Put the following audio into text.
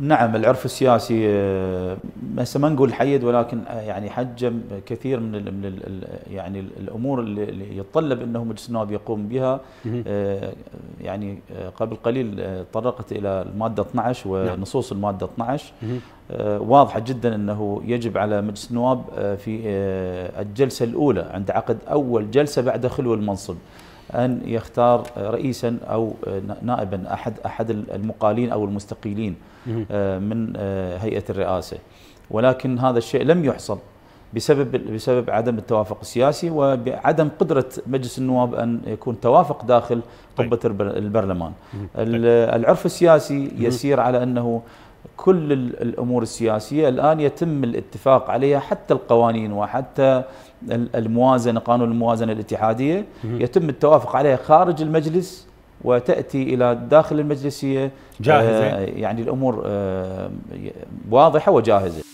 نعم العرف السياسي آه، هسه ما نقول حيد ولكن آه، يعني حجم كثير من الـ من الـ يعني الامور اللي يتطلب انه مجلس النواب يقوم بها آه، يعني قبل قليل تطرقت الى الماده 12 نعم. ونصوص الماده 12 واضحه جدا انه يجب على مجلس النواب في الجلسه الاولى عند عقد اول جلسه بعد خلو المنصب أن يختار رئيسا أو نائبا أحد أحد المقالين أو المستقيلين آه، من آه، هيئة الرئاسة ولكن هذا الشيء لم يحصل بسبب بسبب عدم التوافق السياسي وعدم قدره مجلس النواب ان يكون توافق داخل قبه طيب. البرلمان. العرف السياسي يسير على انه كل الامور السياسيه الان يتم الاتفاق عليها حتى القوانين وحتى الموازنه قانون الموازنه الاتحاديه يتم التوافق عليها خارج المجلس وتاتي الى داخل المجلسيه جاهزه آه، يعني الامور آه، واضحه وجاهزه